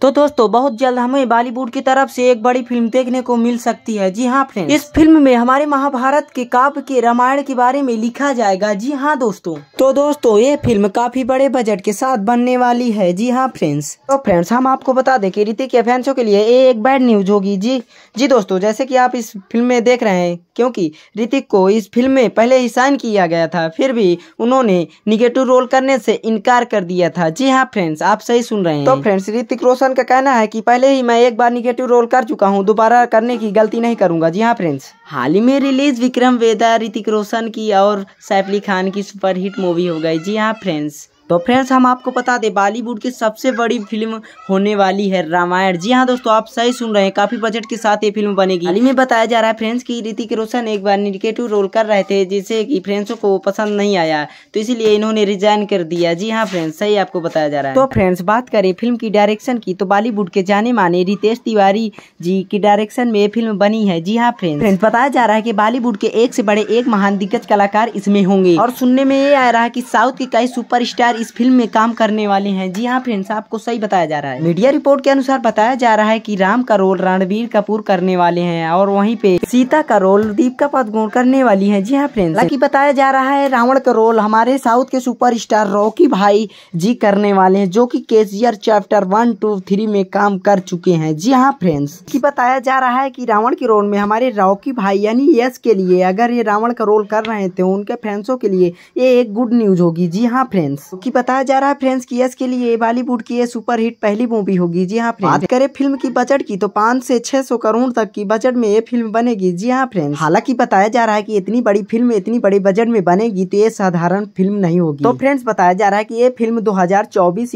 तो दोस्तों बहुत जल्द हमें बॉलीवुड की तरफ से एक बड़ी फिल्म देखने को मिल सकती है जी हाँ फ्रेंड इस फिल्म में हमारे महाभारत के काव्य के रामायण के बारे में लिखा जाएगा जी हाँ दोस्तों तो दोस्तों ये फिल्म काफी बड़े बजट के साथ बनने वाली है जी हाँ फ्रेंड्स तो फ्रेंड्स हम आपको बता दें की ऋतिक के फैंसो के लिए एक बैड न्यूज होगी जी जी दोस्तों जैसे की आप इस फिल्म में देख रहे हैं क्योंकि ऋतिक को इस फिल्म में पहले ही साइन किया गया था फिर भी उन्होंने निगेटिव रोल करने से इनकार कर दिया था जी हाँ फ्रेंड्स आप सही सुन रहे हैं तो फ्रेंड्स ऋतिक रोशन का कहना है कि पहले ही मैं एक बार निगेटिव रोल कर चुका हूं दोबारा करने की गलती नहीं करूंगा जी हाँ फ्रेंड्स हाल ही में रिलीज विक्रम वेदा ऋतिक रोशन की और सैफली खान की सुपरहिट मूवी हो गई जी हाँ फ्रेंड्स तो फ्रेंड्स हम आपको बता दें बॉलीवुड की सबसे बड़ी फिल्म होने वाली है रामायण जी हाँ दोस्तों आप सही सुन रहे हैं काफी बजट के साथ ये फिल्म बनेगी हाल में बताया जा रहा है फ्रेंड्स की ऋतिक रोशन एक बार निगेटिव रोल कर रहे थे जिससे कि फ्रेंड्सों को पसंद नहीं आया तो इसीलिए इन्होंने रिजाइन कर दिया जी हाँ फ्रेंड्स सही आपको बताया जा रहा है तो फ्रेंड्स बात करें फिल्म की डायरेक्शन की तो बॉलीवुड के जाने माने रितेश तिवारी जी की डायरेक्शन में ये फिल्म बनी है जी हाँ फ्रेंड्स फ्रेंड्स बताया जा रहा है की बॉलीवुड के एक से बड़े एक महान दिग्गज कलाकार इसमें होंगे और सुनने में ये आ रहा है की साउथ के कई सुपर इस फिल्म में काम करने वाले हैं जी हाँ फ्रेंड्स आपको सही बताया जा रहा है मीडिया रिपोर्ट के अनुसार बताया जा रहा है की राम का रोल रणबीर कपूर करने वाले है और वही पे सीता का रोल दीपिका पादुकोण करने वाली है जी हाँ फ्रेंड्स बाकी बताया जा रहा है रावण का रोल हमारे साउथ के सुपर रॉकी भाई जी करने वाले है जो की केसियर चैप्टर वन टू थ्री में काम कर चुके हैं जी हाँ फ्रेंड्स की बताया जा रहा है की रावण के रोल में हमारे रॉकी भाई यानी यस के लिए अगर ये रावण का रोल कर रहे थे उनके फैंसों के लिए ये एक गुड न्यूज होगी जी हाँ फ्रेंड्स कि बताया जा रहा है फ्रेंड्स की यस के लिए बॉलीवुड की ये सुपरहिट पहली मूवी होगी जी हाँ फ्रेंड्स बात करें फिल्म की बजट की तो पाँच से छह सौ करोड़ तक की बजट में ये फिल्म बनेगी जी हाँ फ्रेंड्स हालांकि बताया जा रहा है की इतनी बड़ी फिल्म इतनी बड़े बजट में बनेगी तो ये साधारण फिल्म नहीं होगी तो फ्रेंड्स बताया जा रहा है की ये फिल्म दो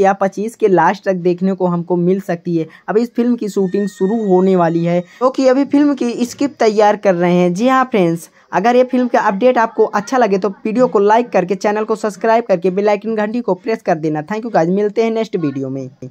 या पच्चीस के लास्ट तक देखने को हमको मिल सकती है अब इस फिल्म की शूटिंग शुरू होने वाली है क्योंकि अभी फिल्म की स्क्रिप्ट तैयार कर रहे हैं जी हाँ फ्रेंड्स अगर ये फिल्म का अपडेट आपको अच्छा लगे तो वीडियो को लाइक करके चैनल को सब्सक्राइब करके बेलाइकिन घंटी को प्रेस कर देना थैंक यू गाइज मिलते हैं नेक्स्ट वीडियो में